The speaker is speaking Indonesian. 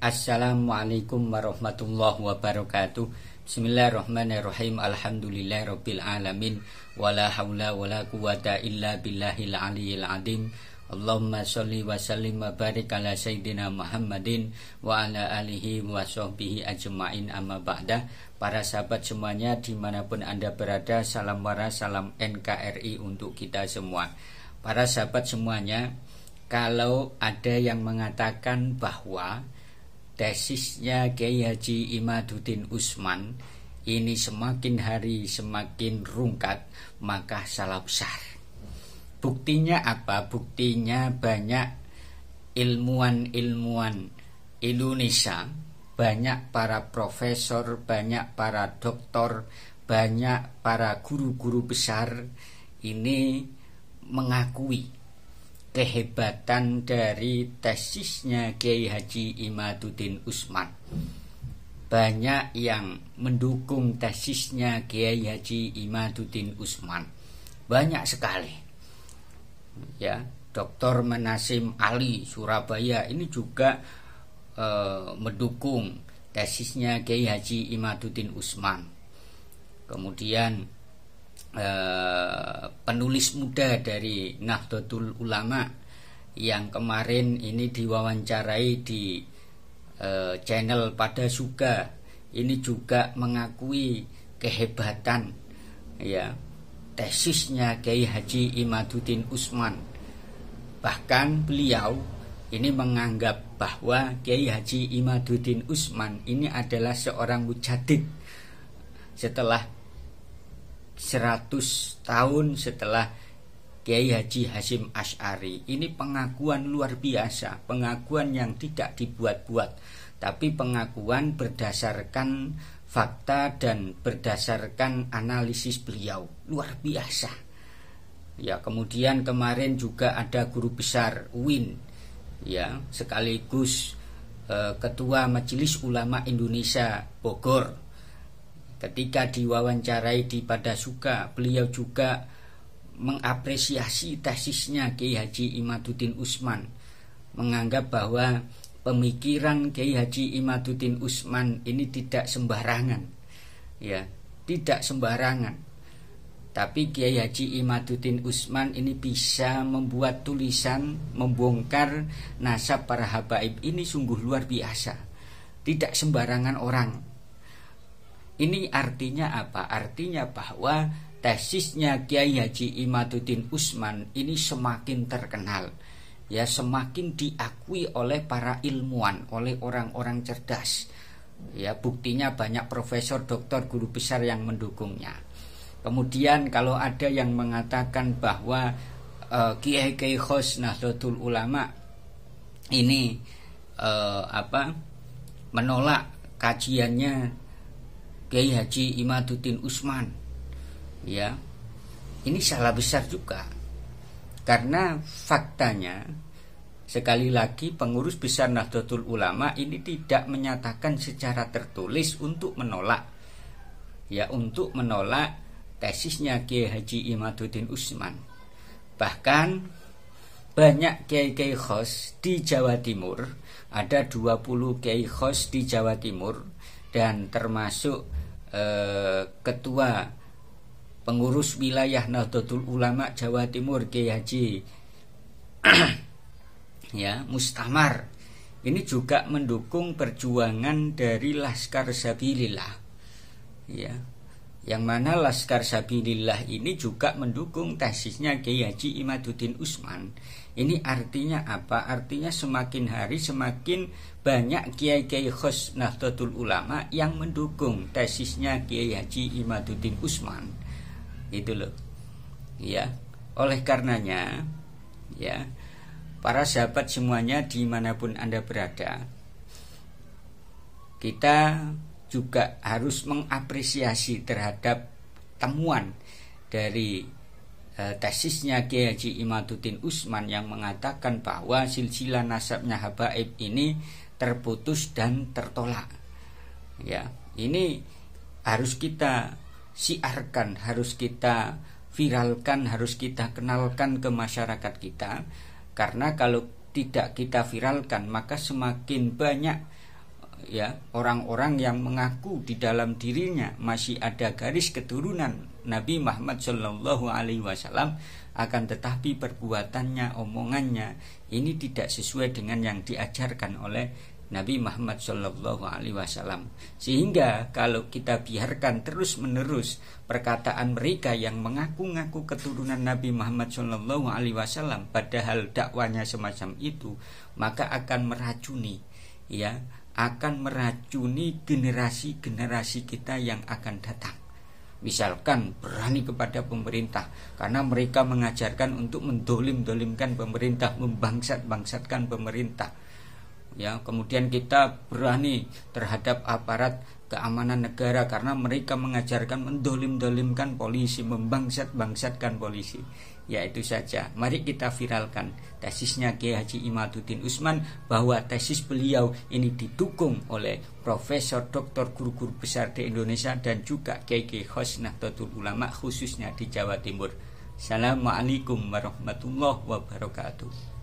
Assalamualaikum warahmatullahi wabarakatuh Bismillahirrahmanirrahim Alhamdulillah Rabbil Alamin Wala hawla wala quwata illa billahil aliyil adim Allahumma salli wa sallim wa barik ala Sayyidina Muhammadin Wa ala alihi wa sahbihi ajma'in amma ba'dah Para sahabat semuanya dimanapun anda berada Salam warah salam NKRI untuk kita semua Para sahabat semuanya Kalau ada yang mengatakan bahwa tesisnya Kiai Haji Imaduddin Usman ini semakin hari semakin rungkat maka salah besar buktinya apa buktinya banyak ilmuwan-ilmuwan Indonesia banyak para profesor banyak para doktor banyak para guru-guru besar ini mengakui kehebatan dari tesisnya Kiai Haji Imaduddin Usman banyak yang mendukung tesisnya Kiai Haji Imaduddin Usman banyak sekali ya Dr. Menasim Ali Surabaya ini juga eh, mendukung tesisnya Kiai Haji Imaduddin Usman kemudian Eh, penulis muda dari Nahdlatul Ulama yang kemarin ini diwawancarai di eh, channel pada suka ini juga mengakui kehebatan ya tesisnya Kiai Haji Imaduddin Usman bahkan beliau ini menganggap bahwa Kiai Haji Imaduddin Usman ini adalah seorang mujadid setelah 100 tahun setelah Kiai Haji Hasim Ash'ari Ini pengakuan luar biasa Pengakuan yang tidak dibuat-buat Tapi pengakuan berdasarkan fakta dan berdasarkan analisis beliau Luar biasa Ya kemudian kemarin juga ada guru besar Win Ya sekaligus eh, Ketua Majelis Ulama Indonesia Bogor Ketika diwawancarai di pada Suka, beliau juga mengapresiasi tesisnya Kiai Haji Imaduddin Usman, menganggap bahwa pemikiran Kiai Haji Imaduddin Usman ini tidak sembarangan. Ya, tidak sembarangan. Tapi Kiai Haji Imaduddin Usman ini bisa membuat tulisan membongkar nasab para habaib ini sungguh luar biasa. Tidak sembarangan orang. Ini artinya apa? Artinya bahwa tesisnya Kiai Haji Imaduddin Usman ini semakin terkenal ya semakin diakui oleh para ilmuwan, oleh orang-orang cerdas. Ya, buktinya banyak profesor, doktor, guru besar yang mendukungnya. Kemudian kalau ada yang mengatakan bahwa eh, Kiai Kiai Khos Nahdlatul Ulama ini uh, apa menolak kajiannya Kiai Haji Imaduddin Usman ya ini salah besar juga karena faktanya sekali lagi pengurus besar Nahdlatul Ulama ini tidak menyatakan secara tertulis untuk menolak ya untuk menolak tesisnya Kiai Haji Imaduddin Usman bahkan banyak kiai-kiai khos di Jawa Timur ada 20 kiai khos di Jawa Timur dan termasuk Eh, ketua pengurus wilayah Nahdlatul Ulama Jawa Timur Kiai Haji ya Mustamar ini juga mendukung perjuangan dari Laskar Sabilillah ya yang mana Laskar Sabilillah ini juga mendukung tesisnya Kiai Haji Imaduddin Usman. Ini artinya apa? Artinya semakin hari semakin banyak kiai-kiai khos Nahdlatul Ulama yang mendukung tesisnya Kiai Haji Imaduddin Usman. Itu loh. Ya. Oleh karenanya, ya, para sahabat semuanya dimanapun Anda berada, kita juga harus mengapresiasi terhadap temuan dari eh, tesisnya Kiai Haji Imaduddin Usman yang mengatakan bahwa silsilah nasabnya Habaib ini terputus dan tertolak. Ya, ini harus kita siarkan, harus kita viralkan, harus kita kenalkan ke masyarakat kita karena kalau tidak kita viralkan maka semakin banyak ya orang-orang yang mengaku di dalam dirinya masih ada garis keturunan Nabi Muhammad Shallallahu Alaihi Wasallam akan tetapi perbuatannya omongannya ini tidak sesuai dengan yang diajarkan oleh Nabi Muhammad Shallallahu Alaihi Wasallam sehingga kalau kita biarkan terus menerus perkataan mereka yang mengaku-ngaku keturunan Nabi Muhammad Shallallahu Alaihi Wasallam padahal dakwanya semacam itu maka akan meracuni ya akan meracuni generasi-generasi kita yang akan datang. Misalkan berani kepada pemerintah Karena mereka mengajarkan untuk mendolim-dolimkan pemerintah Membangsat-bangsatkan pemerintah ya kemudian kita berani terhadap aparat keamanan negara karena mereka mengajarkan mendolim-dolimkan polisi membangsat-bangsatkan polisi yaitu saja mari kita viralkan tesisnya Kiai Haji Imaduddin Usman bahwa tesis beliau ini didukung oleh Profesor Doktor Guru-Guru Besar di Indonesia dan juga KG Kiai Ulama khususnya di Jawa Timur Assalamualaikum warahmatullahi wabarakatuh